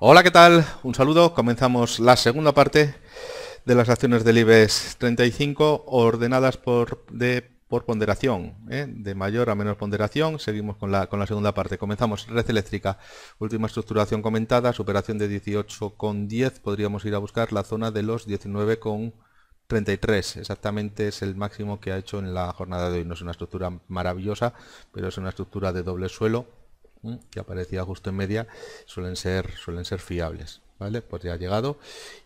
Hola, ¿qué tal? Un saludo. Comenzamos la segunda parte de las acciones del IBEX 35 ordenadas por, ponderación, ¿eh? de mayor a menor ponderación. Seguimos con la, con la segunda parte. Comenzamos red eléctrica, última estructuración comentada, superación de 18,10. Podríamos ir a buscar la zona de los 19,33. Exactamente es el máximo que ha hecho en la jornada de hoy. No es una estructura maravillosa, pero es una estructura de doble suelo que aparecía justo en media suelen ser suelen ser fiables vale pues ya ha llegado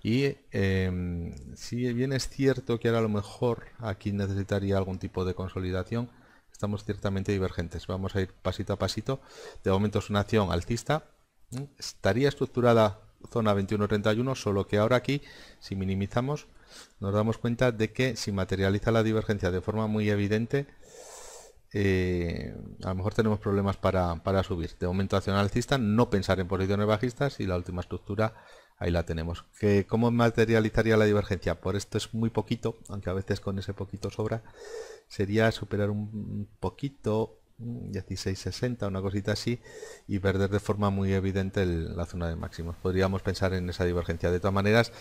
y em, si bien es cierto que ahora a lo mejor aquí necesitaría algún tipo de consolidación estamos ciertamente divergentes vamos a ir pasito a pasito de momento es una acción alcista estaría estructurada zona 21.31 solo que ahora aquí si minimizamos nos damos cuenta de que si materializa la divergencia de forma muy evidente eh, a lo mejor tenemos problemas para, subir. De momento acción alcista, no pensar en posiciones bajistas y la última estructura ahí la tenemos. que ¿Cómo materializaría la divergencia? Por esto es muy poquito, aunque a veces con ese poquito sobra, sería superar un poquito 1660, mm, una cosita así, y perder de forma muy evidente la zona de máximos. Podríamos pensar en esa divergencia. De todas maneras,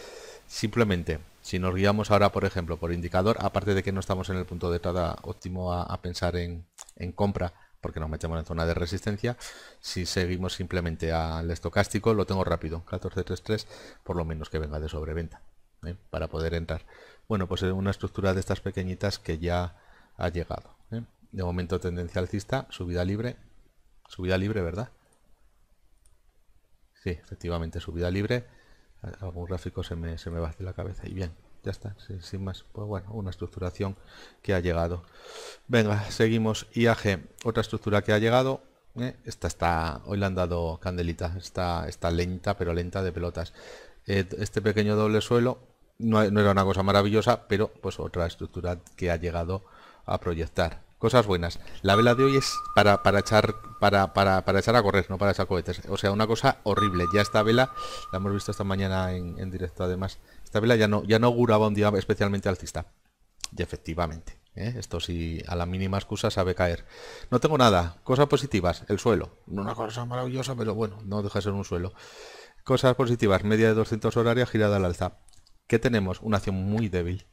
Simplemente, si nos guiamos ahora, por ejemplo, por indicador, aparte de que no estamos en el punto de entrada óptimo a, pensar en, en, compra, porque nos metemos en zona de resistencia, si seguimos simplemente al estocástico, lo tengo rápido, 1433, por lo menos que venga de sobreventa, ¿eh? para poder entrar. Bueno, pues es eh, una estructura de estas pequeñitas que ya ha llegado. ¿eh? De momento tendencia alcista, subida libre, subida libre, ¿verdad? Sí, efectivamente, subida libre algún gráfico se me, se me va de la cabeza y bien ya está sin, más pues bueno una estructuración que ha llegado venga seguimos IAG otra estructura que ha llegado ¿eh? esta está hoy le han dado candelita está está lenta pero lenta de pelotas eh, este pequeño doble suelo no, era una cosa maravillosa pero pues otra estructura que ha llegado a proyectar cosas buenas. La vela de hoy es para, echar para, para, echar a correr, no para echar cohetes. O sea, una cosa horrible. Ya esta vela, la hemos visto esta mañana en, directo además, esta vela ya no, ya no auguraba un día especialmente alcista. Y efectivamente, ¿eh? esto sí a la mínima excusa sabe caer. No tengo nada. Cosas positivas, el suelo. Una cosa maravillosa, pero bueno, no deja de ser un suelo. Cosas positivas, media de 200 horaria girada al alza. ¿Qué tenemos? Una acción muy débil.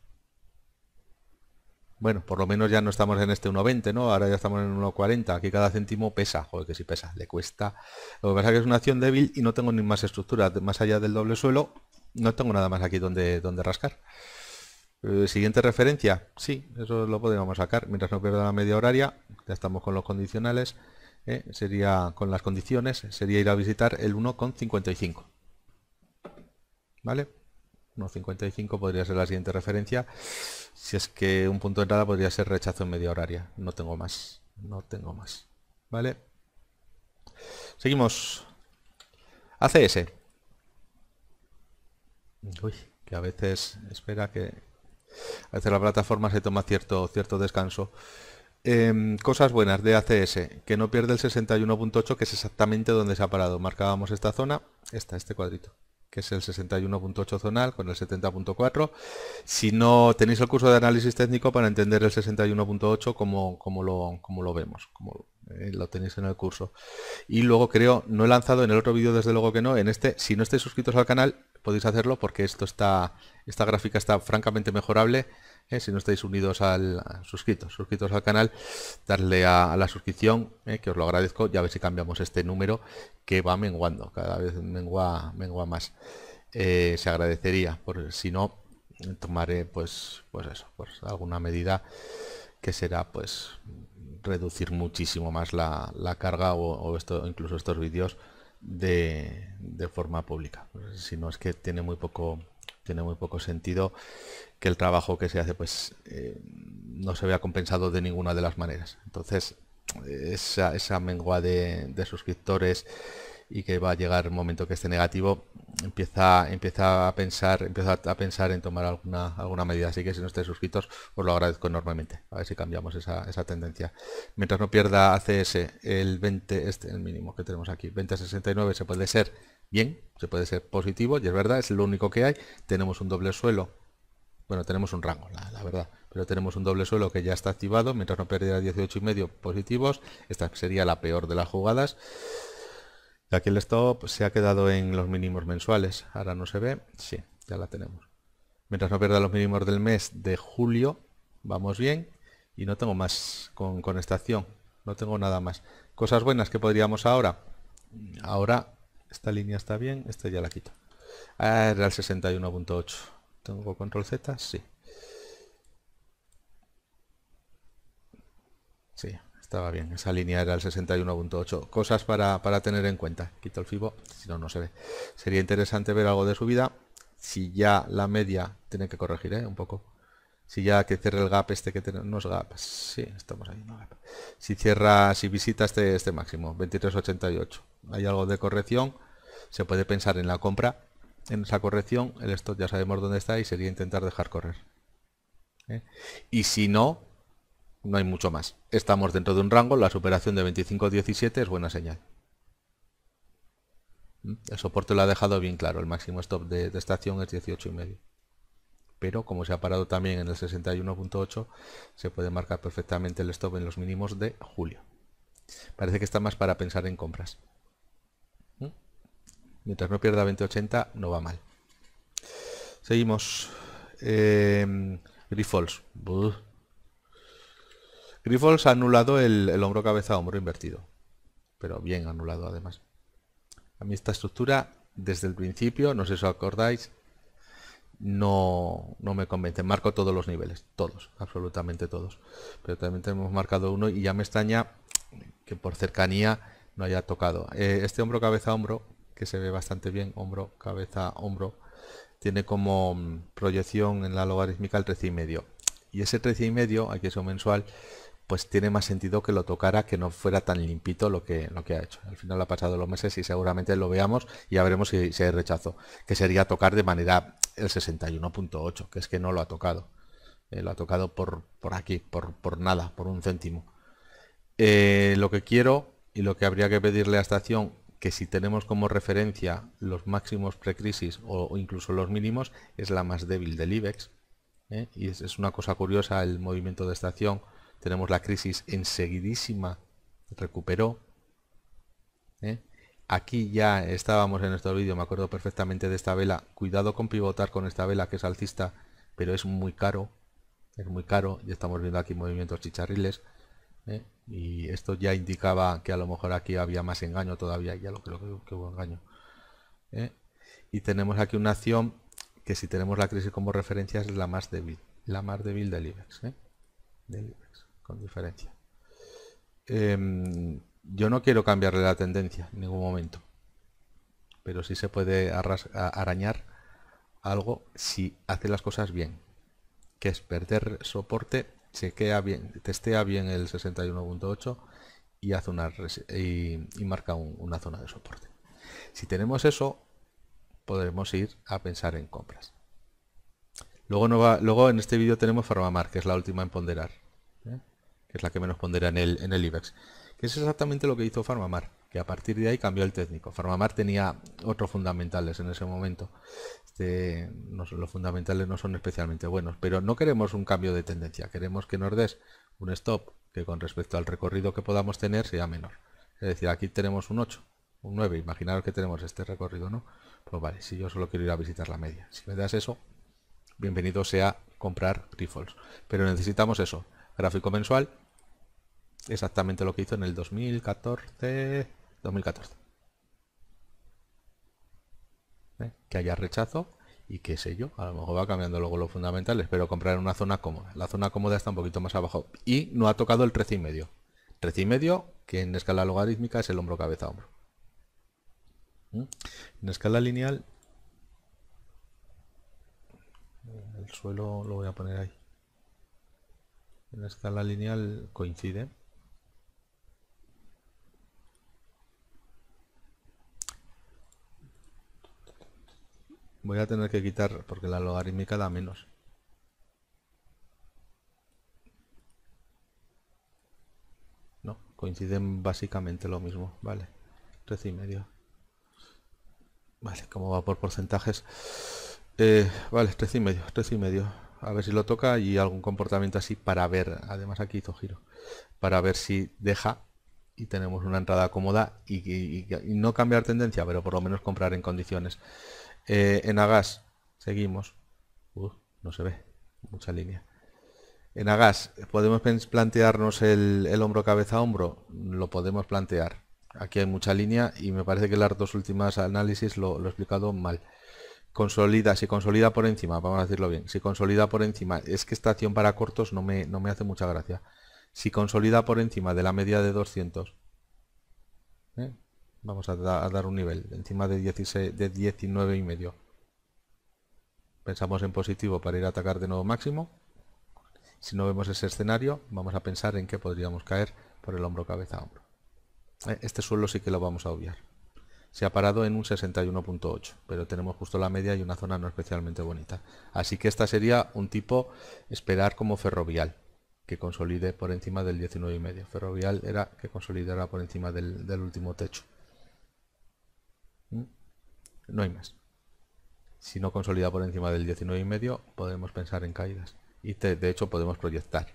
Bueno, por lo menos ya no estamos en este 1.20, ¿no? Ahora ya estamos en 1.40. Aquí cada céntimo pesa. Joder, que si sí pesa, le cuesta. Lo que pasa es que es una acción débil y no tengo ni más estructura. Más allá del doble suelo, no tengo nada más aquí donde, donde rascar. Eh, siguiente referencia. Sí, eso lo podríamos sacar. Mientras no pierda la media horaria, ya estamos con los condicionales. ¿eh? Sería con las condiciones, sería ir a visitar el 1.55. ¿Vale? 55 podría ser la siguiente referencia. Si es que un punto de entrada podría ser rechazo en media horaria. No tengo más. No tengo más. ¿Vale? Seguimos. ACS. Uy, que a veces... Espera que... A veces la plataforma se toma cierto, cierto descanso. Em, cosas buenas de ACS, que no pierde el 61.8, que es exactamente donde se ha parado. Marcábamos esta zona, esta, este cuadrito que es el 61.8 zonal con el 70.4. Si no tenéis el curso de análisis técnico para entender el 61.8 como, como, lo, como lo vemos, como eh, lo tenéis en el curso. Y luego creo, no he lanzado en el otro vídeo desde luego que no, en este, si no estáis suscritos al canal podéis hacerlo porque esto está, esta gráfica está francamente mejorable ¿eh? si no estáis unidos al suscritos, suscritos al canal, darle a, la suscripción, ¿eh? que os lo agradezco, ya a ver si cambiamos este número que va menguando, cada vez mengua, mengua más. Eh, se agradecería, por si no, tomaré pues, pues eso, pues alguna medida que será pues reducir muchísimo más la, carga o, o, esto, incluso estos vídeos de, de forma pública. Si no es que tiene muy poco tiene muy poco sentido que el trabajo que se hace pues eh, no se vea compensado de ninguna de las maneras. Entonces, esa, esa mengua de, suscriptores y que va a llegar un momento que esté negativo, empieza, empieza a pensar, empieza a pensar en tomar alguna, alguna medida. Así que si no estáis suscritos, os lo agradezco enormemente. A ver si cambiamos esa, esa tendencia. Mientras no pierda ACS el 20, este el mínimo que tenemos aquí, 2069 se puede ser bien, se puede ser positivo, y es verdad, es lo único que hay. Tenemos un doble suelo, bueno, tenemos un rango, la, verdad, pero tenemos un doble suelo que ya está activado, mientras no perdiera 18 y medio positivos, esta sería la peor de las jugadas. Aquí el stop se ha quedado en los mínimos mensuales, ahora no se ve, sí, ya la tenemos. Mientras no pierda los mínimos del mes de julio, vamos bien, y no tengo más con esta acción, no tengo nada más. Cosas buenas que podríamos ahora, ahora esta línea está bien, esta ya la quito. Ah, era el 61.8. ¿Tengo control Z? Sí. Sí, estaba bien. Esa línea era el 61.8. Cosas para, para, tener en cuenta. Quito el FIBO, si no, no se ve. Sería interesante ver algo de subida. Si ya la media tiene que corregir ¿eh? un poco si ya que cierra el gap este que tenemos, no es gap, sí, estamos ahí, Si cierra, si visita este, este máximo, 23.88, hay algo de corrección, se puede pensar en la compra, en esa corrección, el stop ya sabemos dónde está y sería intentar dejar correr. ¿eh? Y si no, no hay mucho más. Estamos dentro de un rango, la superación de 25.17 es buena señal. ¿Mm? El soporte lo ha dejado bien claro, el máximo stop de, de estación es 18,5 medio pero como se ha parado también en el 61.8 se puede marcar perfectamente el stop en los mínimos de julio parece que está más para pensar en compras ¿Mm? mientras no pierda 2080 no va mal seguimos eh, Grifols ha anulado el, el hombro cabeza hombro invertido pero bien anulado además a mí esta estructura desde el principio no sé si os acordáis no, no me convence. Marco todos los niveles, todos, absolutamente todos. Pero también tenemos marcado uno y ya me extraña que por cercanía no haya tocado. Eh, este hombro, cabeza, hombro, que se ve bastante bien, hombro, cabeza, hombro, tiene como mm, proyección en la logarítmica el 13,5. Y medio, y ese y 13,5, aquí es un mensual, pues tiene más sentido que lo tocara, que no fuera tan limpito lo que, lo que ha hecho. Al final ha pasado los meses y seguramente lo veamos y ya veremos si, se hay rechazo, que sería tocar de manera el 61.8, que es que no lo ha tocado. Eh, lo ha tocado por, por aquí, por, nada, por un céntimo. Eh, lo que quiero y lo que habría que pedirle a Estación, que si tenemos como referencia los máximos precrisis o, o incluso los mínimos, es la más débil del IBEX. ¿eh? Y es, una cosa curiosa el movimiento de estación tenemos la crisis enseguidísima, recuperó. ¿eh? Aquí ya estábamos en nuestro vídeo, me acuerdo perfectamente de esta vela. Cuidado con pivotar con esta vela que es alcista, pero es muy caro. Es muy caro, ya estamos viendo aquí movimientos chicharriles. ¿eh? Y esto ya indicaba que a lo mejor aquí había más engaño todavía, ya lo creo que, hubo engaño. ¿eh? Y tenemos aquí una acción que si tenemos la crisis como referencia es la más débil, la más débil del IBEX con diferencia. Em, yo no quiero cambiarle la tendencia en ningún momento, pero sí se puede arañar algo si hace las cosas bien, que es perder soporte, chequea bien, testea bien el 61.8 y, hace una, y, marca una zona de soporte. Si tenemos eso, podremos ir a pensar en compras. Luego, no va, luego en este vídeo tenemos Farmamar, que es la última en ponderar la que menos pondera en el, en el IBEX. Que es exactamente lo que hizo Farmamar, que a partir de ahí cambió el técnico. Farmamar tenía otros fundamentales en ese momento. Este, no, los fundamentales no son especialmente buenos, pero no queremos un cambio de tendencia. Queremos que nos des un stop que con respecto al recorrido que podamos tener sea menor. Es decir, aquí tenemos un 8, un 9. Imaginaros que tenemos este recorrido, ¿no? Pues vale, si yo solo quiero ir a visitar la media. Si me das eso, bienvenido sea comprar Grifols. Pero necesitamos eso. Gráfico mensual, exactamente lo que hizo en el 2014. 2014. ¿Eh? Que haya rechazo y qué sé yo, a lo mejor va cambiando luego los fundamentales, pero comprar en una zona cómoda. La zona cómoda está un poquito más abajo y no ha tocado el 13,5. y medio. 13 y medio, que en escala logarítmica es el hombro cabeza hombro. ¿Mm? En escala lineal, el suelo lo voy a poner ahí. En escala lineal coincide. Voy a tener que quitar porque la logarítmica da menos. No, coinciden básicamente lo mismo, vale. 13 y medio. Vale, como va por porcentajes. Eh, vale, 13 y medio, 13 y medio. A ver si lo toca y algún comportamiento así para ver. Además aquí hizo giro. Para ver si deja y tenemos una entrada cómoda y, no cambiar tendencia, pero por lo menos comprar en condiciones. Eh, en Agas, seguimos. no se ve, mucha línea. En Agas, ¿podemos plantearnos el, hombro cabeza hombro? Lo podemos plantear. Aquí hay mucha línea y me parece que las dos últimas análisis lo, he explicado mal consolida, si consolida por encima, vamos a decirlo bien, si consolida por encima, es que esta acción para cortos no me, no me hace mucha gracia. Si consolida por encima de la media de 200, Vamos a, dar un nivel, encima de, 16, de 19 y medio. Pensamos en positivo para ir a atacar de nuevo máximo. Si no vemos ese escenario, vamos a pensar en que podríamos caer por el hombro cabeza a hombro. Eh, este suelo sí que lo vamos a obviar. Se ha parado en un 61.8, pero tenemos justo la media y una zona no especialmente bonita. Así que esta sería un tipo esperar como ferrovial, que consolide por encima del 19,5. Ferrovial era que consolidara por encima del último techo. No hay más. Si no consolida por encima del 19,5, podemos pensar en caídas. Y de hecho podemos proyectar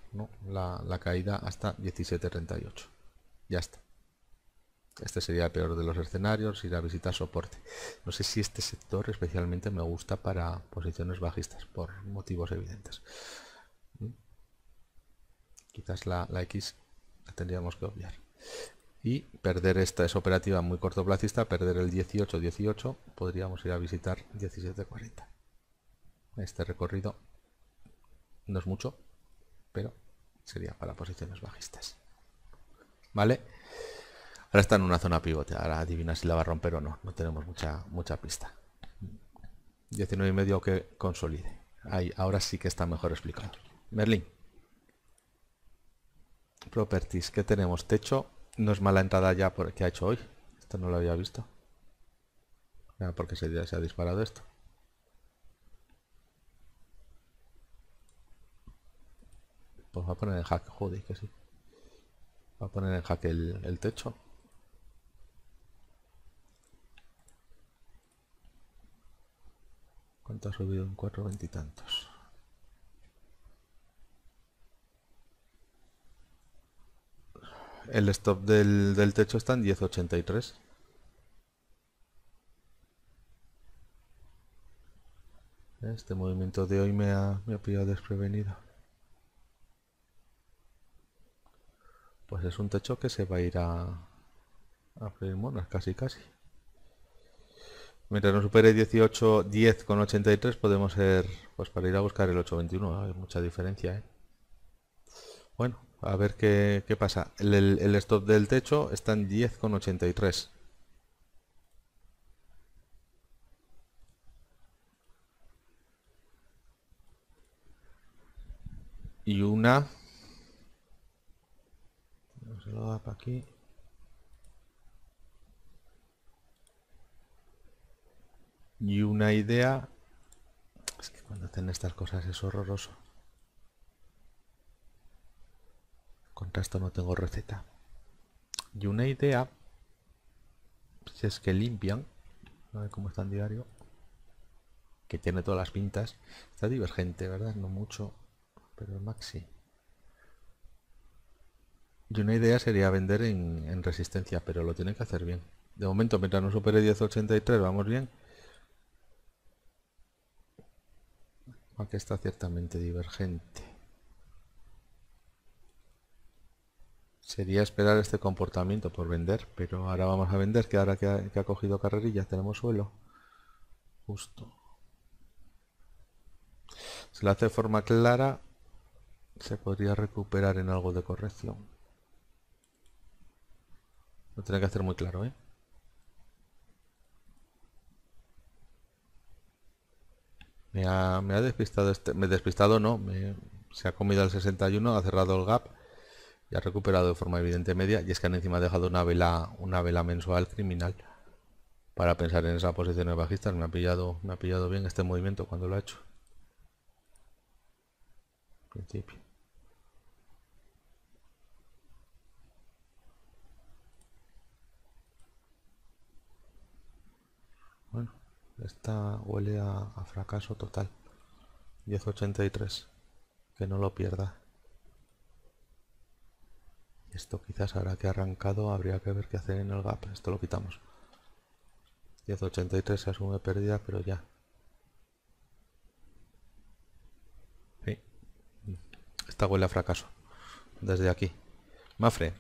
la, caída hasta 17,38. Ya está. Este sería el peor de los escenarios, ir a visitar soporte. No sé si este sector especialmente me gusta para posiciones bajistas, por motivos evidentes. ¿Mm? Quizás la, la X la tendríamos que obviar y perder esta es operativa muy cortoplacista, perder el 18-18, podríamos ir a visitar 17-40. Este recorrido no es mucho, pero sería para posiciones bajistas. ¿Vale? Ahora está en una zona pivote, ahora adivina si la va a romper o no, no tenemos mucha, mucha pista. 19 y medio que consolide. Ahí, ahora sí que está mejor explicado. Merlin. Properties, ¿qué tenemos? Techo, no es mala entrada ya porque ha hecho hoy. Esto no lo había visto. porque se, se ha disparado esto. Pues va a poner el hack. joder, que sí. Va a poner en hack el, techo. ¿Cuánto ha subido? en cuatro veintitantos. El stop del, del techo está en 1083. Este movimiento de hoy me ha, me pillado desprevenido. Pues es un techo que se va a ir a, a monas, casi casi. Mientras no supere 18, 10 con 83 podemos ser, pues para ir a buscar el 821, hay mucha diferencia, ¿eh? Bueno, a ver qué, pasa. El, stop del techo está en 10,83. Y una... aquí. Y una idea... Es que cuando hacen estas cosas es horroroso. Contra no tengo receta. Y una idea, si pues, es que limpian, a ver cómo está en diario, que tiene todas las pintas. Está divergente, ¿verdad? No mucho, pero el maxi. Y una idea sería vender en, resistencia, pero lo tiene que hacer bien. De momento, mientras no supere 1083, vamos bien. Aquí está ciertamente divergente. Sería esperar este comportamiento por vender, pero ahora vamos a vender, que ahora que ha, cogido carrerilla tenemos suelo. Justo. Si lo hace de forma clara, se podría recuperar en algo de corrección. Lo tiene que hacer muy claro, ¿eh? Me ha, despistado este... Me despistado no, se ha comido el 61, ha cerrado el gap ha recuperado de forma evidente media y es que encima ha dejado una vela una vela mensual criminal para pensar en esa posición de bajistas me ha pillado me ha pillado bien este movimiento cuando lo ha hecho principio bueno esta huele a, a fracaso total 1083 que no lo pierda esto quizás ahora que ha arrancado habría que ver qué hacer en el gap. Esto lo quitamos. 10.83 se asume pérdida, pero ya. Esta huele a fracaso. Desde aquí. Mafre,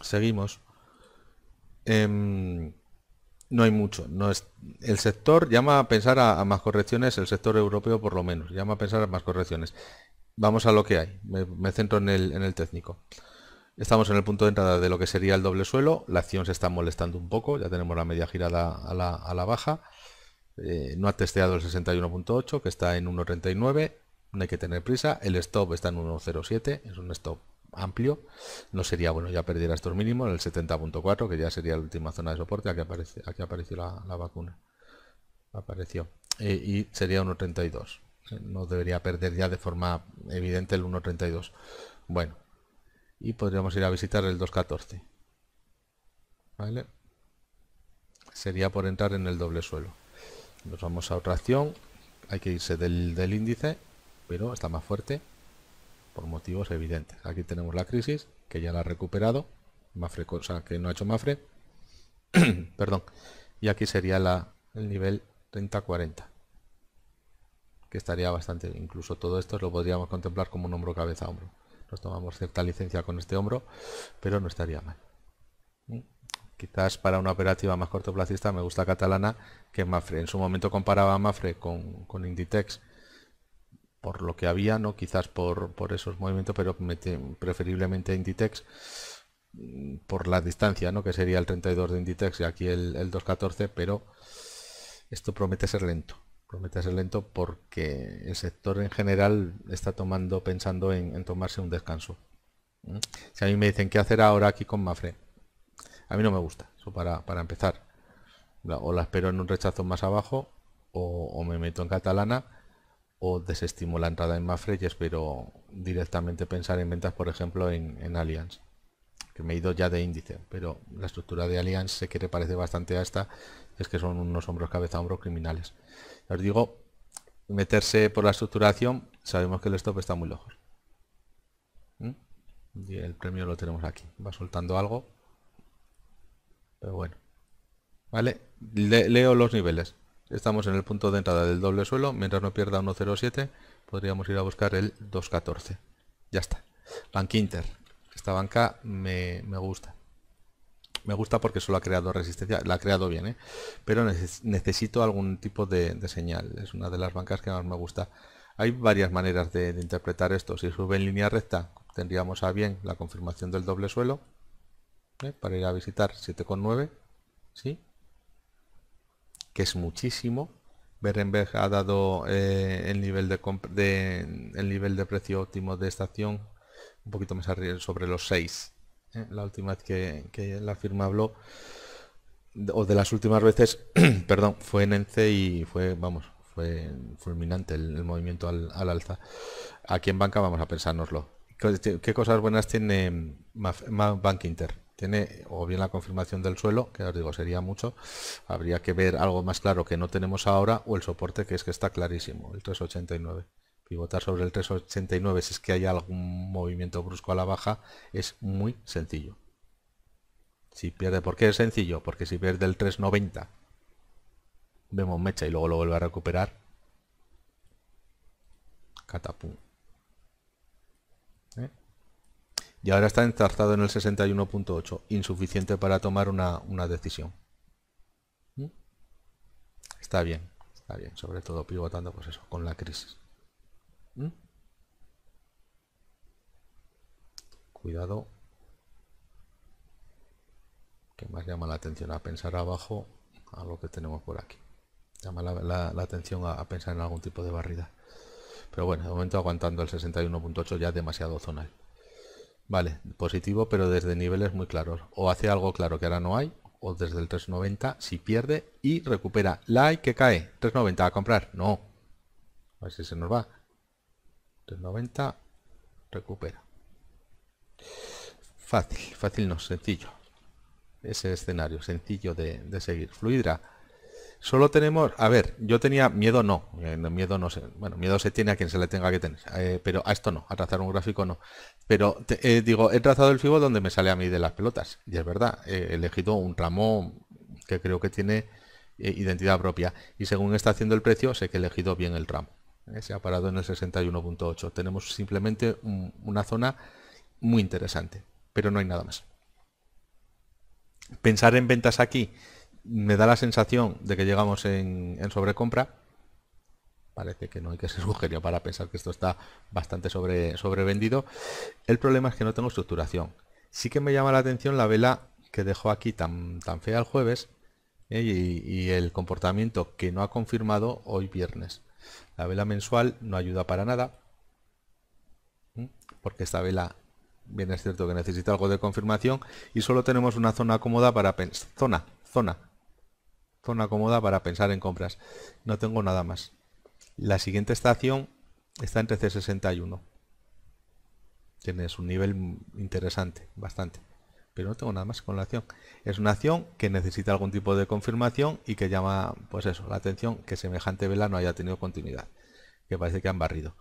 seguimos. Em, no hay mucho. No es, el sector llama a pensar a, más correcciones, el sector europeo por lo menos, llama a pensar a más correcciones. Vamos a lo que hay. Me, centro en el, en el técnico. Estamos en el punto de entrada de lo que sería el doble suelo. La acción se está molestando un poco. Ya tenemos la media girada a la, baja. Eh, no ha testeado el 61.8 que está en 1.39. No hay que tener prisa. El stop está en 1.07. Es un stop amplio. No sería bueno ya perdiera estos mínimos. El 70.4 que ya sería la última zona de soporte. Aquí, aparece, aquí apareció la, vacuna. Apareció. Eh, y sería 1.32. Eh, no debería perder ya de forma evidente el 1.32. Bueno, y podríamos ir a visitar el 214 ¿Vale? sería por entrar en el doble suelo nos vamos a otra acción hay que irse del, índice pero está más fuerte por motivos evidentes aquí tenemos la crisis que ya la ha recuperado más cosa que no ha hecho mafre perdón y aquí sería la, el nivel 30-40 que estaría bastante incluso todo esto lo podríamos contemplar como un hombro cabeza hombro nos tomamos cierta licencia con este hombro, pero no estaría mal. Quizás para una operativa más cortoplacista me gusta Catalana que Mafre. En su momento comparaba Mafre con, Inditex por lo que había, no quizás por, esos movimientos, pero preferiblemente Inditex mm, por la distancia, ¿no? que sería el 32 de Inditex y aquí el 214, pero esto promete ser lento promete ser lento porque el sector en general está tomando, pensando en, tomarse un descanso. ¿Mm? Si a mí me dicen qué hacer ahora aquí con Mafre, a mí no me gusta, eso para, empezar. O la espero en un rechazo más abajo, o, me meto en catalana, o desestimo la entrada en Mafre y espero directamente pensar en ventas, por ejemplo, en, en Allianz que me he ido ya de índice, pero la estructura de Allianz sé que le parece bastante a esta, es que son unos hombros cabeza a hombros criminales. Os digo, meterse por la estructuración, sabemos que el stop está muy lejos. ¿Mm? Y el premio lo tenemos aquí. Va soltando algo. Pero bueno. Vale, leo los niveles. Estamos en el punto de entrada del doble suelo. Mientras no pierda 1.07, podríamos ir a buscar el 2.14. Ya está. Bank Esta banca me gusta me gusta porque solo ha creado resistencia, la ha creado bien, ¿eh? pero necesito algún tipo de, señal, es una de las bancas que más me gusta. Hay varias maneras de, interpretar esto, si sube en línea recta tendríamos a bien la confirmación del doble suelo, ¿eh? para ir a visitar 7,9, ¿sí? que es muchísimo. Berenberg ha dado eh, el, nivel de el nivel de precio óptimo de estación un poquito más arriba, sobre los 6 la última vez que, la firma habló, o de las últimas veces, perdón, fue en ENCE y fue, vamos, fue fulminante el, movimiento al, alza. Aquí en banca vamos a pensárnoslo. ¿Qué, cosas buenas tiene Bank Inter? tiene o bien la confirmación del suelo, que os digo sería mucho, habría que ver algo más claro que no tenemos ahora, o el soporte que es que está clarísimo, el 389. Pivotar sobre el 389 si es que hay algún movimiento brusco a la baja es muy sencillo. Si pierde, ¿por qué es sencillo? Porque si pierde el 390, vemos mecha y luego lo vuelve a recuperar. Catapum. ¿Eh? Y ahora está enzarzado en el 61.8, insuficiente para tomar una, decisión. ¿Mm? Está bien, está bien, sobre todo pivotando pues eso, con la crisis. ¿Mm? Cuidado. Que más llama la atención a pensar abajo a lo que tenemos por aquí. Llama la, atención a, pensar en algún tipo de barrida. Pero bueno, de momento aguantando el 61.8 ya demasiado zonal. Vale, positivo, pero desde niveles muy claros. O hace algo claro que ahora no hay, o desde el 390 si pierde y recupera. Like que cae. 390 a comprar. No. A ver si se nos va. 90 recupera. Fácil, fácil no, sencillo. Ese escenario, sencillo de, seguir. Fluidra. Solo tenemos, a ver, yo tenía miedo, no, eh, miedo no sé, bueno, miedo se tiene a quien se le tenga que tener, eh, pero a esto no, a trazar un gráfico no. Pero eh, digo, he trazado el FIBO donde me sale a mí de las pelotas, y es verdad, he elegido un ramo que creo que tiene identidad propia, y según está haciendo el precio, sé que he elegido bien el ramo se ha parado en el 61.8. Tenemos simplemente una zona muy interesante, pero no hay nada más. Pensar en ventas aquí me da la sensación de que llegamos en, sobrecompra. Parece que no hay que ser sugerio para pensar que esto está bastante sobre, sobrevendido. El problema es que no tengo estructuración. Sí que me llama la atención la vela que dejó aquí tan, tan fea el jueves, eh, y, el comportamiento que no ha confirmado hoy viernes. La vela mensual no ayuda para nada, porque esta vela bien es cierto que necesita algo de confirmación y solo tenemos una zona cómoda para pensar, zona, zona, zona cómoda para pensar en compras. No tengo nada más. La siguiente estación está en c 61 Tienes un nivel interesante, bastante pero no tengo nada más con la acción. Es una acción que necesita algún tipo de confirmación y que llama, pues eso, la atención que semejante vela no haya tenido continuidad, que parece que han barrido.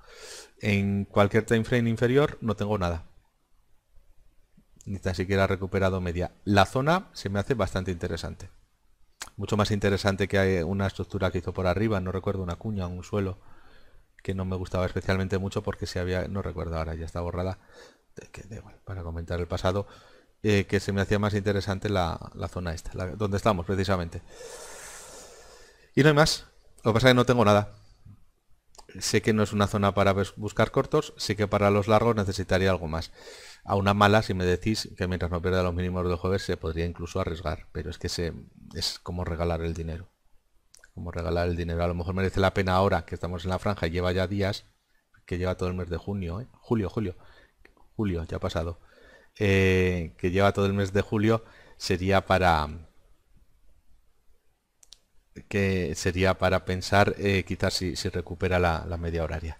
En cualquier time frame inferior no tengo nada, ni tan siquiera recuperado media. La zona se me hace bastante interesante. Mucho más interesante que hay una estructura que hizo por arriba, no recuerdo una cuña, un suelo, que no me gustaba especialmente mucho porque se había, no recuerdo ahora, ya está borrada, para comentar el pasado. Eh, que se me hacía más interesante la, zona esta, donde estamos precisamente. Y no hay más. Lo que pasa es que no tengo nada. Sé que no es una zona para buscar cortos, sé que para los largos necesitaría algo más. A una mala, si me decís que mientras no pierda los mínimos de jueves, se podría incluso arriesgar, pero es que se, es como regalar el dinero. Como regalar el dinero. A lo mejor merece la pena ahora que estamos en la franja y lleva ya días, que lleva todo el mes de junio, ¿eh? julio, julio, julio, ya ha pasado eh, que lleva todo el mes de julio sería para que sería para pensar eh, quizás si, recupera la, media horaria.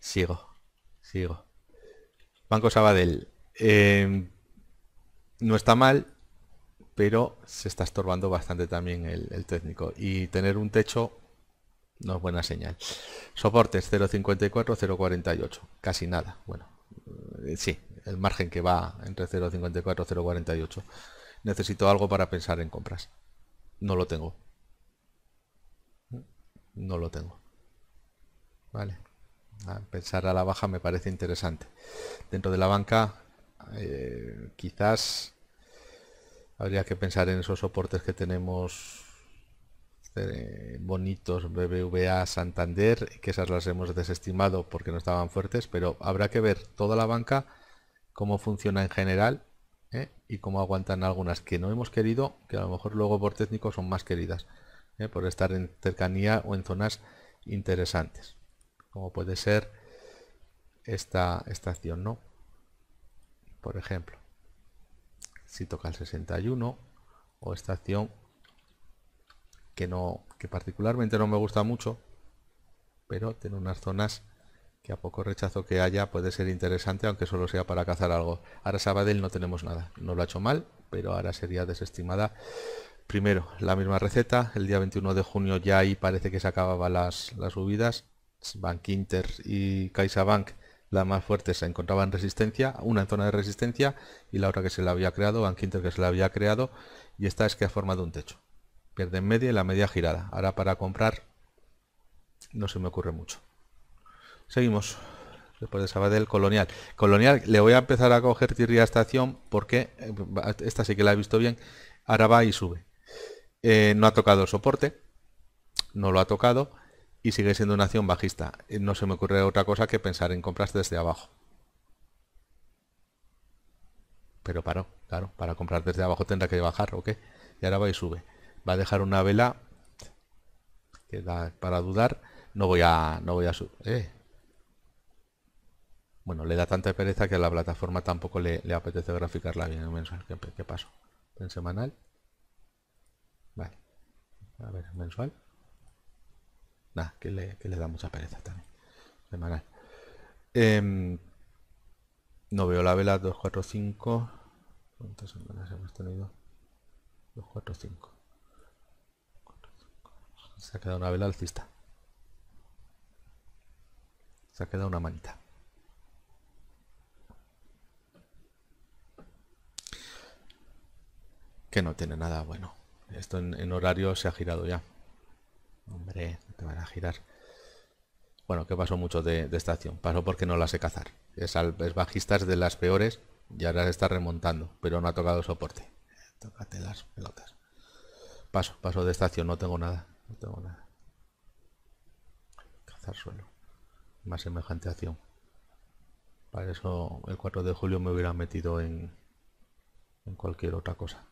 Sigo, sigo. Banco Sabadell. Em, no está mal, pero se está estorbando bastante también el, técnico. Y tener un techo no es buena señal. Soportes 0.54, 0.48. Casi nada. Bueno, eh, sí, el margen que va entre 0,54 0,48. Necesito algo para pensar en compras. No lo tengo. No lo tengo. Vale. Ah, pensar a la baja me parece interesante. Dentro de la banca, eh, quizás habría que pensar en esos soportes que tenemos eh, bonitos, BBVA, Santander, que esas las hemos desestimado porque no estaban fuertes, pero habrá que ver toda la banca cómo funciona en general ¿eh? y cómo aguantan algunas que no hemos querido, que a lo mejor luego por técnico son más queridas, ¿eh? por estar en cercanía o en zonas interesantes, como puede ser esta estación, ¿no? Por ejemplo, si toca el 61 o estación que no que particularmente no me gusta mucho, pero tiene unas zonas que a poco rechazo que haya puede ser interesante, aunque solo sea para cazar algo. Ahora Sabadell no tenemos nada, no lo ha hecho mal, pero ahora sería desestimada. Primero, la misma receta, el día 21 de junio ya ahí parece que se acababan las, subidas. Bank Inter y CaixaBank, la más fuerte, se encontraban en resistencia, una en zona de resistencia y la otra que se la había creado, Bank Inter que se la había creado, y esta es que ha formado un techo. en media y la media girada. Ahora para comprar no se me ocurre mucho. Seguimos. Después de Sabadell, Colonial. Colonial, le voy a empezar a coger tirria a estación porque eh, esta sí que la he visto bien. Ahora va y sube. Eh, no ha tocado el soporte. No lo ha tocado. Y sigue siendo una acción bajista. Eh, no se me ocurre otra cosa que pensar en compras desde abajo. Pero paró, claro. Para comprar desde abajo tendrá que bajar, ¿ok? Y ahora va y sube. Va a dejar una vela. para dudar. No voy a. No voy a subir bueno, le da tanta pereza que a la plataforma tampoco le, apetece graficarla bien, mensual, ¿qué, pasó? En semanal. Vale. A ver, mensual. Nada, que le, da mucha pereza también. Semanal. Em, no veo la vela 245. ¿Cuántas semanas hemos tenido? 245. Se ha quedado una vela alcista. Se ha quedado una manita. no tiene nada bueno. Esto en, horario se ha girado ya. Hombre, no te van a girar. Bueno, que pasó mucho de, estación. Paso Pasó porque no la sé cazar. Es, al, es bajistas de las peores y ahora está remontando, pero no ha tocado soporte. Tócate las pelotas. Paso, paso de estación. no tengo nada. No tengo nada. Cazar suelo. Más semejante acción. Para eso el 4 de julio me hubiera metido en, en cualquier otra cosa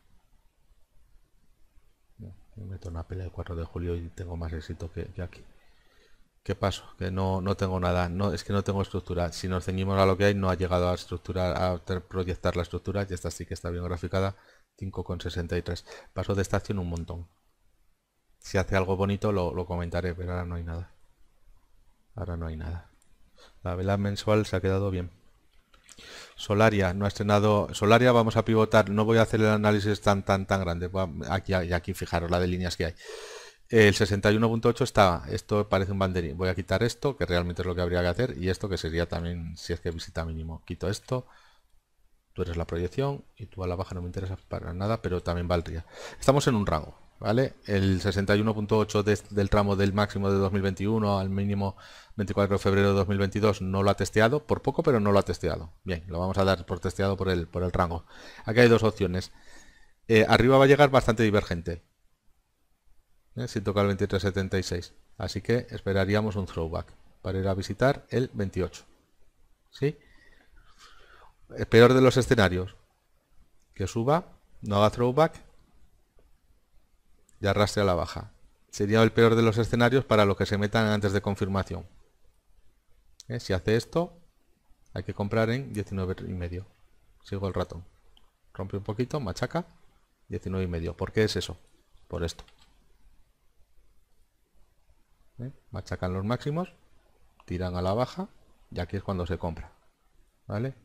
meto una pelea de 4 de julio y tengo más éxito que, aquí. ¿Qué paso? Que no, no tengo nada, no, es que no tengo estructura. Si nos ceñimos a lo que hay, no ha llegado a estructurar, a proyectar la estructura, y esta sí que está bien graficada, 5,63. Paso de estación un montón. Si hace algo bonito lo, lo comentaré, pero ahora no hay nada. Ahora no hay nada. La vela mensual se ha quedado bien. Solaria no ha estrenado Solaria vamos a pivotar no voy a hacer el análisis tan tan tan grande aquí y aquí fijaros la de líneas que hay el 61.8 está esto parece un banderín voy a quitar esto que realmente es lo que habría que hacer y esto que sería también si es que visita mínimo quito esto tú eres la proyección y tú a la baja no me interesa para nada pero también valdría estamos en un rango vale el 61.8 del tramo del máximo de 2021 al mínimo 24 de febrero de 2022 no lo ha testeado, por poco, pero no lo ha testeado. Bien, lo vamos a dar por testeado por el, por el rango. Aquí hay dos opciones. Eh, arriba va a llegar bastante divergente. ¿eh? Si toca el 23.76. Así que esperaríamos un throwback para ir a visitar el 28. ¿Sí? El peor de los escenarios. Que suba, no haga throwback y arrastre a la baja. Sería el peor de los escenarios para los que se metan antes de confirmación. ¿eh? Si hace esto, hay que comprar en 19 y medio. Sigo el ratón. Rompe un poquito, machaca, 19 y medio. ¿Por qué es eso? Por esto. ¿Eh? Machacan los máximos, tiran a la baja y aquí es cuando se compra. ¿Vale?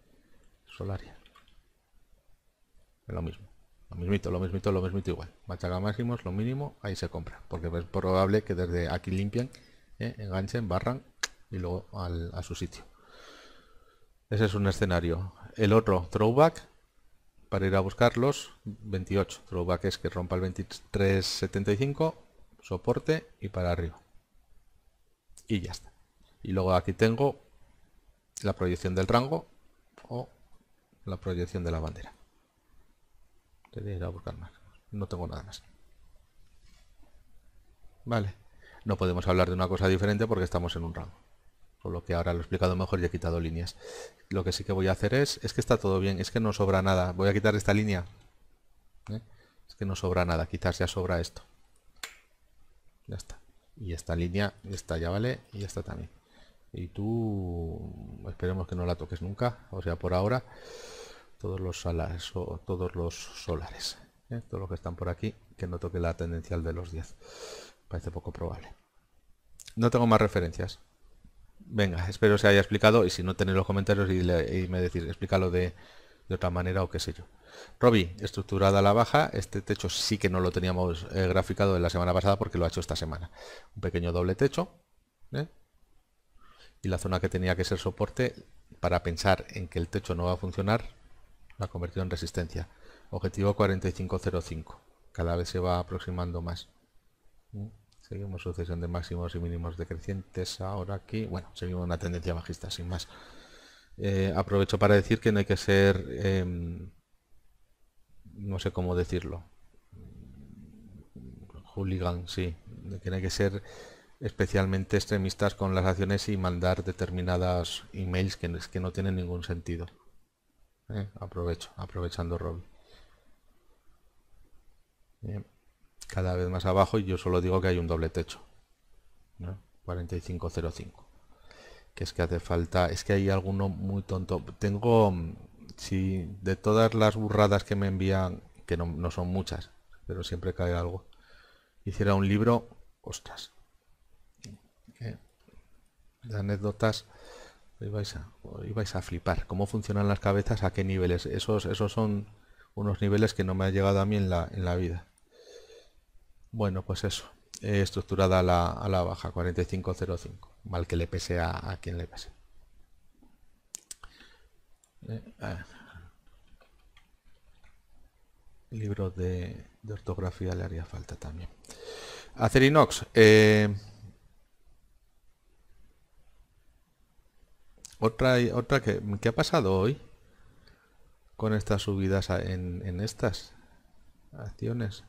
Solaria. Es lo mismo. Lo mismito, lo mismito, lo mismito igual. Machaca máximos, lo mínimo, ahí se compra. Porque es probable que desde aquí limpien, ¿eh? enganchen, barran y luego a su sitio. Ese es un escenario. El otro, throwback, para ir a buscarlos, 28. Throwback es que rompa el 2375, soporte y para arriba. Y ya está. Y luego aquí tengo la proyección del rango o la proyección de la bandera. ir a buscar más. No tengo nada más. Vale. No podemos hablar de una cosa diferente porque estamos en un rango lo que ahora lo he explicado mejor y he quitado líneas. Lo que sí que voy a hacer es, es que está todo bien, es que no sobra nada. Voy a quitar esta línea. ¿eh? Es que no sobra nada, quizás ya sobra esto. Ya está. Y esta línea, está ya vale, y esta también. Y tú, esperemos que no la toques nunca, o sea, por ahora, todos los salares o todos los solares. ¿eh? Todos los que están por aquí, que no toque la tendencial de los 10. Parece poco probable. No tengo más referencias. Venga, espero se haya explicado y si no tenéis los comentarios y, me decís explícalo de, otra manera o qué sé yo. Robbie, estructurada la baja, este techo sí que no lo teníamos eh, graficado en la semana pasada porque lo ha hecho esta semana. Un pequeño doble techo ¿eh? y la zona que tenía que ser soporte para pensar en que el techo no va a funcionar la convertido en resistencia. Objetivo 4505, cada vez se va aproximando más. Mm. Seguimos sucesión de máximos y mínimos decrecientes ahora aquí. Bueno, seguimos una tendencia bajista sin más. Eh, aprovecho para decir que no hay que ser, em, no sé cómo decirlo, hooligan, sí, que no hay que ser especialmente extremistas con las acciones y mandar determinadas emails que, que no tienen ningún sentido. Eh, aprovecho, aprovechando Rob cada vez más abajo y yo solo digo que hay un doble techo. ¿no? 4505. Que es que hace falta, es que hay alguno muy tonto. Tengo, si de todas las burradas que me envían, que no, son muchas, pero siempre cae algo, hiciera un libro, ostras. De anécdotas. Ibais a, a flipar cómo funcionan las cabezas, a qué niveles. Esos, esos son unos niveles que no me ha llegado a mí en la, en la vida. Bueno, pues eso. Eh, estructurada a la, a la baja, 4505. Mal que le pese a, quien le pese. Eh, eh, libro de, ortografía le haría falta también. Acerinox. Eh, otra, otra que, ha pasado hoy con estas subidas en, en estas acciones?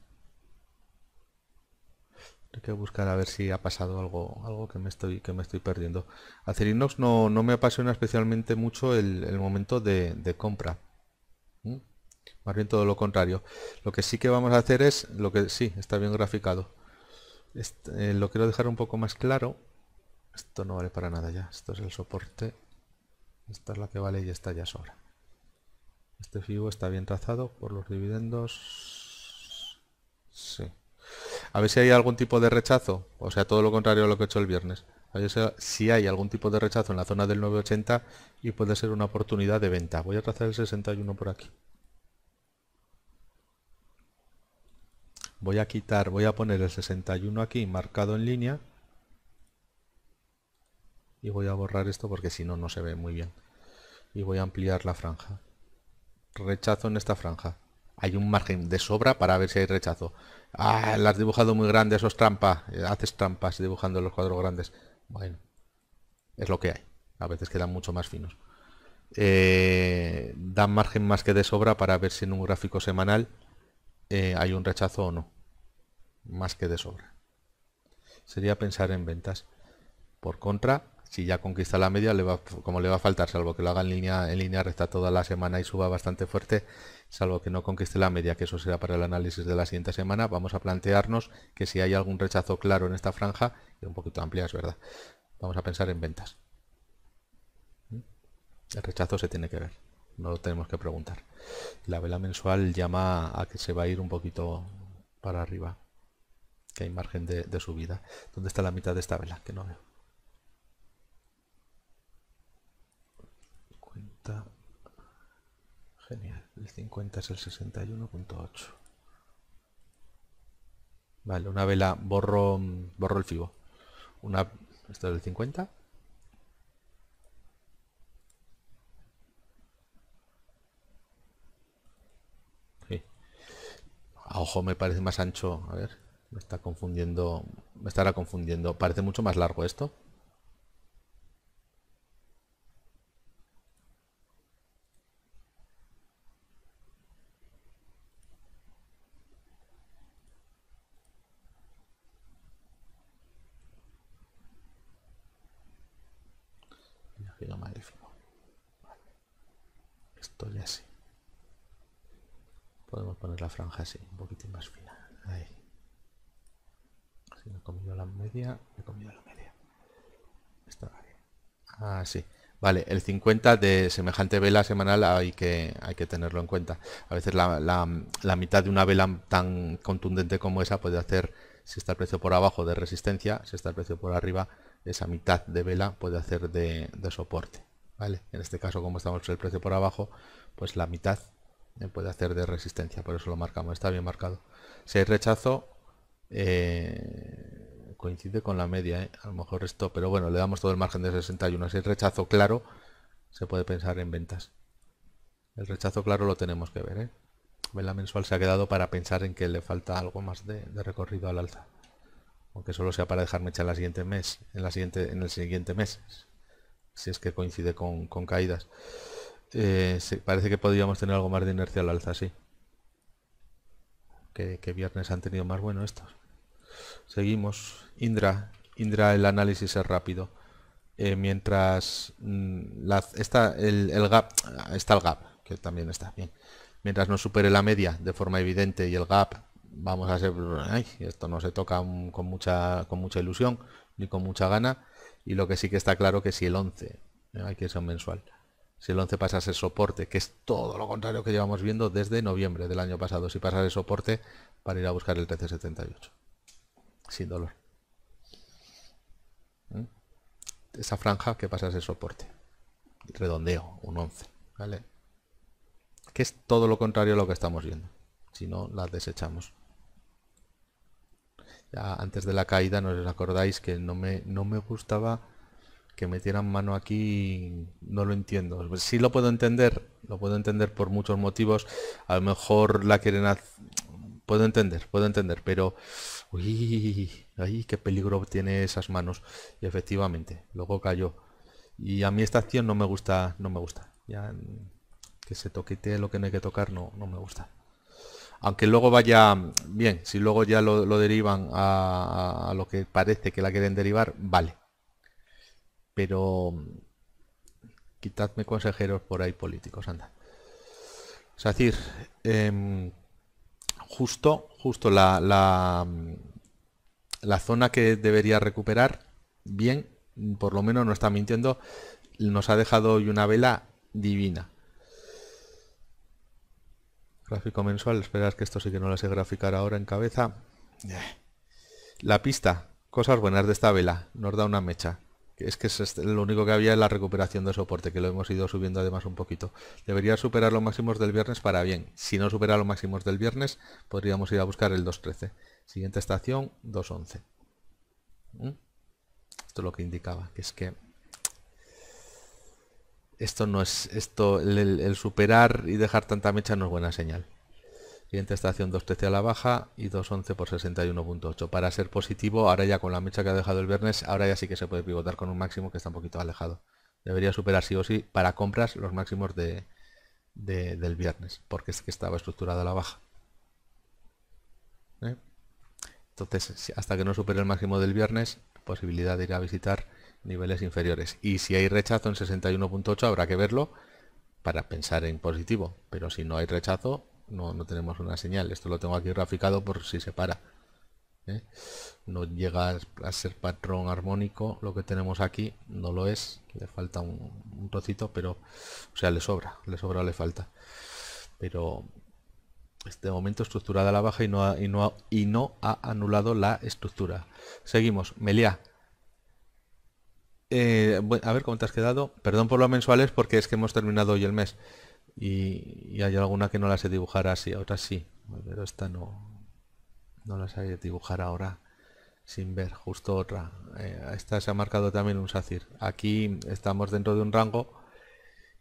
Hay que buscar a ver si ha pasado algo, algo que me estoy, que me estoy perdiendo. Acerinox no, no me apasiona especialmente mucho el, momento de, compra. Más bien todo lo contrario. Lo que sí que vamos a hacer es, lo que sí, está bien graficado. Eh, lo quiero dejar un poco más claro. Esto no vale para nada ya. Esto es el soporte. Esta es la que vale y está ya sobra. Este FIBO está bien trazado por los dividendos. Sí. A ver si hay algún tipo de rechazo, o sea, todo lo contrario a lo que he hecho el viernes. A ver si hay algún tipo de rechazo en la zona del 980 y puede ser una oportunidad de venta. Voy a trazar el 61 por aquí. Voy a quitar, voy a poner el 61 aquí marcado en línea. Y voy a borrar esto porque si no, no se ve muy bien. Y voy a ampliar la franja. Rechazo en esta franja. Hay un margen de sobra para ver si hay rechazo. Ah, las has dibujado muy grande, eso es trampa. Haces trampas dibujando los cuadros grandes. Bueno, es lo que hay. A veces quedan mucho más finos. Eh, dan margen más que de sobra para ver si en un gráfico semanal eh, hay un rechazo o no. Más que de sobra. Sería pensar en ventas. Por contra, si ya conquista la media, le va, como le va a faltar, salvo que lo haga en línea, en línea recta toda la semana y suba bastante fuerte, salvo que no conquiste la media, que eso será para el análisis de la siguiente semana, vamos a plantearnos que si hay algún rechazo claro en esta franja, que un poquito amplia es verdad, vamos a pensar en ventas. ¿Mm? El rechazo se tiene que ver, no lo tenemos que preguntar. La vela mensual llama a que se va a ir un poquito para arriba, que hay margen de, de subida. ¿Dónde está la mitad de esta vela? Que no veo. Cuenta. El 50 es el 61.8. Vale, una vela. Borro, mm, borro el fibo. Una... Esto es el 50. A ojo me parece más ancho. A ver. Me está confundiendo. Me estará confundiendo. Parece mucho más largo esto. franja así, un poquito más fina. Ahí. Si me he comido la media, me he comido la media. Está bien. Ah, Vale, el 50 de semejante vela semanal hay que, hay que tenerlo en cuenta. A veces la, la, mitad de una vela tan contundente como esa puede hacer, si está el precio por abajo, de resistencia, si está el precio por arriba, esa mitad de vela puede hacer de, de soporte. ¿Vale? En este caso, como estamos el precio por abajo, pues la mitad puede hacer de resistencia, por eso lo marcamos, está bien marcado. Si hay rechazo, eh, coincide con la media, ¿eh? a lo mejor esto, pero bueno, le damos todo el margen de 61. Si hay rechazo claro, se puede pensar en ventas. El rechazo claro lo tenemos que ver. ¿eh? la mensual se ha quedado para pensar en que le falta algo más de, recorrido al alza. Aunque solo sea para dejarme echar la siguiente mes, en, la siguiente, en el siguiente mes, si es que coincide con caídas. Eh, parece que podríamos tener algo más de inercia al alza, sí. Que, viernes han tenido más bueno estos. Seguimos. Indra. Indra, el análisis es rápido. Eh, mientras mm, está el, gap, ah, está el gap, que también está bien. Mientras no supere la media de forma evidente y el gap, vamos a ser, esto no se toca con mucha, con mucha ilusión ni con mucha gana. Y lo que sí que está claro que si el 11, eh, hay que ser mensual. Si el 11 pasase soporte, que es todo lo contrario que llevamos viendo desde noviembre del año pasado, si pasase soporte para ir a buscar el 13,78. Sin dolor. ¿Mm? Esa franja que pasase soporte. Redondeo, un 11. ¿Vale? Que es todo lo contrario a lo que estamos viendo. Si no, la desechamos. Ya antes de la caída, no os acordáis que no me, no me gustaba que metieran mano aquí no lo entiendo. si pues sí lo puedo entender, lo puedo entender por muchos motivos. A lo mejor la quieren hacer... Puedo entender, puedo entender, pero... Uy, ay, qué peligro tiene esas manos. Y efectivamente, luego cayó. Y a mí esta acción no me gusta, no me gusta. Ya que se toquete lo que no hay que tocar, no, no me gusta. Aunque luego vaya bien, si luego ya lo, derivan a, lo que parece que la quieren derivar, vale pero quitadme consejeros por ahí políticos, anda. Es decir, em, justo, justo la, la, la, zona que debería recuperar, bien, por lo menos no está mintiendo, nos ha dejado hoy una vela divina. Gráfico mensual, esperas que esto sí que no lo sé graficar ahora en cabeza. Eh, la pista, cosas buenas de esta vela, nos da una mecha es que es este, lo único que había es la recuperación de soporte, que lo hemos ido subiendo además un poquito. Debería superar los máximos del viernes para bien. Si no supera los máximos del viernes, podríamos ir a buscar el 2.13. Siguiente estación, 2.11. ¿Mm? Esto es lo que indicaba, que es que esto no es, esto, el superar y dejar tanta mecha no es buena señal. Siguiente estación 2.13 a la baja y 2.11 por 61.8. Para ser positivo, ahora ya con la mecha que ha dejado el viernes, ahora ya sí que se puede pivotar con un máximo que está un poquito alejado. Debería superar sí o sí para compras los máximos de, del viernes, porque es que estaba estructurada la baja. ¿Eh? Entonces, hasta que no supere el máximo del viernes, posibilidad de ir a visitar niveles inferiores. Y si hay rechazo en 61.8 habrá que verlo para pensar en positivo, pero si no hay rechazo, no, tenemos una señal. Esto lo tengo aquí graficado por si se para. ¿eh? no llega a ser patrón armónico lo que tenemos aquí no lo es le falta un, un trocito pero o sea le sobra le sobra o le falta pero este momento estructurada la baja y no ha, y no y no ha anulado la estructura seguimos Meliá eh, a ver cómo te has quedado perdón por los mensuales porque es que hemos terminado hoy el mes y, hay alguna que no las sé dibujar así, Otra sí, pero esta no, no la sé dibujar ahora sin ver, justo otra. Eh, esta se ha marcado también un SACIR. Aquí estamos dentro de un rango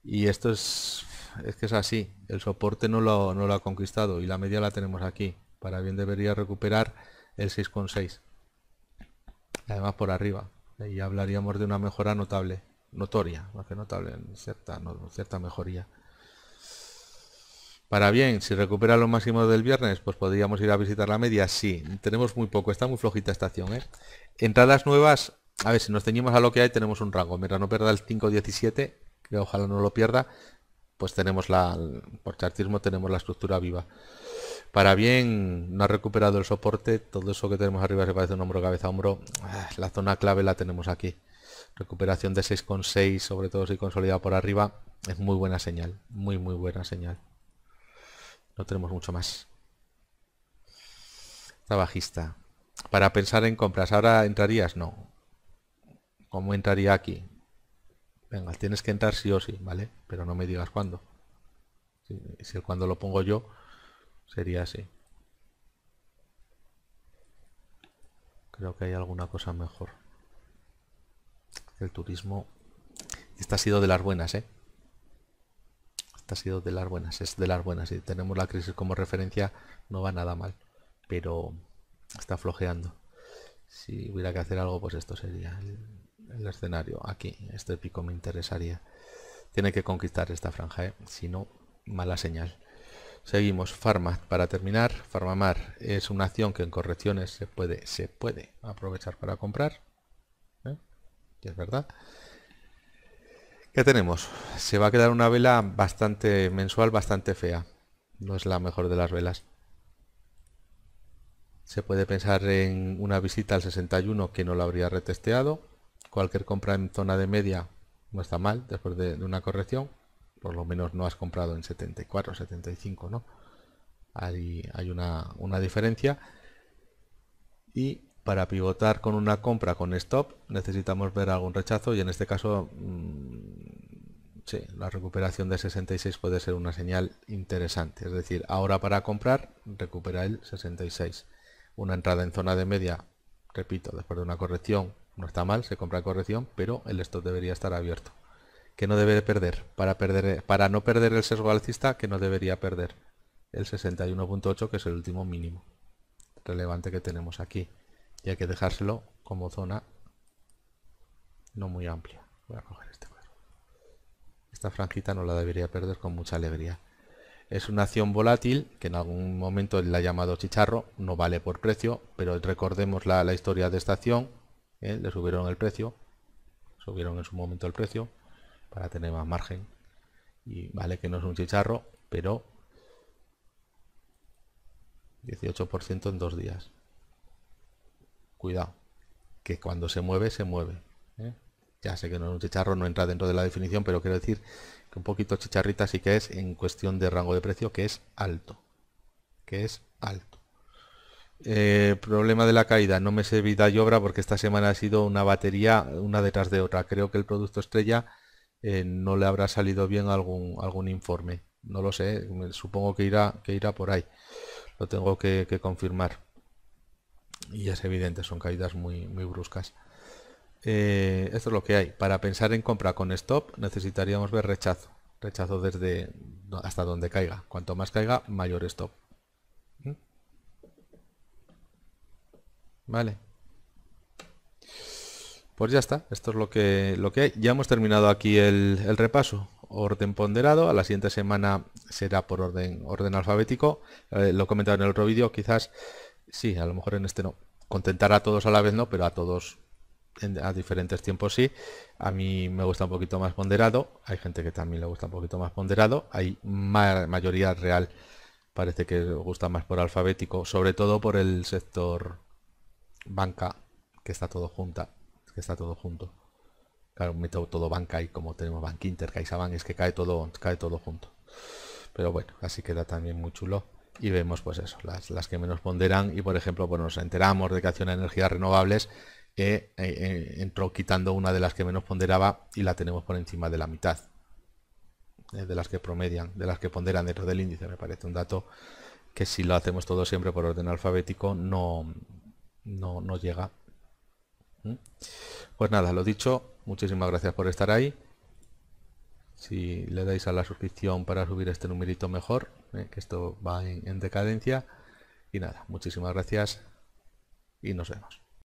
y esto es, es que es así, el soporte no lo, no lo ha conquistado y la media la tenemos aquí. Para bien debería recuperar el 6,6. Además por arriba. Y hablaríamos de una mejora notable, notoria, más que notable, cierta, cierta mejoría. Para bien, si recupera lo máximo del viernes, pues podríamos ir a visitar la media. Sí, tenemos muy poco, está muy flojita estación. acción. ¿eh? Entradas nuevas, a ver, si nos ceñimos a lo que hay, tenemos un rango. Mira, no pierda el 5.17, que ojalá no lo pierda, pues tenemos la, por chartismo tenemos la estructura viva. Para bien, no ha recuperado el soporte, todo eso que tenemos arriba se parece un hombro, cabeza, hombro. Ah, la zona clave la tenemos aquí. Recuperación de 6,6, sobre todo si consolidado por arriba, es muy buena señal, muy muy buena señal. No tenemos mucho más. Trabajista. Para pensar en compras. ¿Ahora entrarías? No. ¿Cómo entraría aquí? Venga, tienes que entrar sí o sí, ¿vale? Pero no me digas cuándo. Si, si el cuándo lo pongo yo, sería así. Creo que hay alguna cosa mejor. El turismo. Esta ha sido de las buenas, ¿eh? ha sido de las buenas, es de las buenas. y tenemos la crisis como referencia, no va nada mal, pero está flojeando. Si hubiera que hacer algo, pues esto sería el, escenario. Aquí, este pico me interesaría. Tiene que conquistar esta franja, ¿eh? si no, mala señal. Seguimos, farma Para terminar, Farmamar es una acción que en correcciones se puede, se puede aprovechar para comprar. ¿eh? es verdad. ¿Qué tenemos? Se va a quedar una vela bastante mensual, bastante fea. No es la mejor de las velas. Se puede pensar en una visita al 61 que no lo habría retesteado. Cualquier compra en zona de media no está mal después de, una corrección. Por lo menos no has comprado en 74, 75, ¿no? Hay, hay una, una diferencia. Y para pivotar con una compra con stop necesitamos ver algún rechazo y en este caso mm, la recuperación de 66 puede ser una señal interesante. Es decir, ahora para comprar recupera el 66. Una entrada en zona de media, repito, después de una corrección no está mal, se compra corrección, pero el stop debería estar abierto. Que no debe perder. Para, perder, para no perder el sesgo alcista, que no debería perder el 61.8, que es el último mínimo relevante que tenemos aquí y hay que dejárselo como zona no muy amplia. Este esta franjita no la debería perder con mucha alegría. Es una acción volátil que en algún momento la ha llamado chicharro, no vale por precio, pero recordemos la, la historia de esta acción, ¿eh? le subieron el precio, subieron en su momento el precio para tener más margen. Y vale que no es un chicharro, pero 18% en dos días. Cuidado, que cuando se mueve, se mueve. ¿eh? Ya sé que no es un chicharro, no entra dentro de la definición, pero quiero decir que un poquito chicharrita sí que es en cuestión de rango de precio, que es alto. Que es alto. Eh, problema de la caída, no me sé vida y obra porque esta semana ha sido una batería una detrás de otra. Creo que el producto estrella eh, no le habrá salido bien algún, algún informe. No lo sé, supongo que irá, que irá por ahí. Lo tengo que confirmar y es evidente, son caídas muy, muy bruscas. Eh, esto es lo que hay. Para pensar en compra con stop necesitaríamos ver rechazo. Rechazo desde hasta donde caiga. Cuanto más caiga, mayor stop. ¿Mm? Vale. Pues ya está, esto es lo que, lo que hay. Ya hemos terminado aquí el, repaso orden ponderado, a la siguiente semana será por orden, orden alfabético, eh, lo he comentado en el otro vídeo, quizás Sí, a lo mejor en este no. Contentar a todos a la vez no, pero a todos en, a diferentes tiempos sí. A mí me gusta un poquito más ponderado. Hay gente que también le gusta un poquito más ponderado. Hay mayoría real. Parece que gusta más por alfabético, sobre todo por el sector banca, que está todo junta, que está todo junto. Claro, meto todo banca y como tenemos Bank Inter, CaixaBank, es que cae todo, cae todo junto. Pero bueno, así queda también muy chulo y vemos pues eso, las, que menos ponderan y por ejemplo pues nos enteramos de que acción energías renovables que eh, eh, entró quitando una de las que menos ponderaba y la tenemos por encima de la mitad eh, de las que promedian, de las que ponderan dentro del índice, me parece un dato que si lo hacemos todo siempre por orden alfabético no, no, no llega. ¿Mm? Pues nada, lo dicho, muchísimas gracias por estar ahí si le dais a la suscripción para subir este numerito mejor, eh, que esto va en decadencia. Y nada, muchísimas gracias y nos vemos.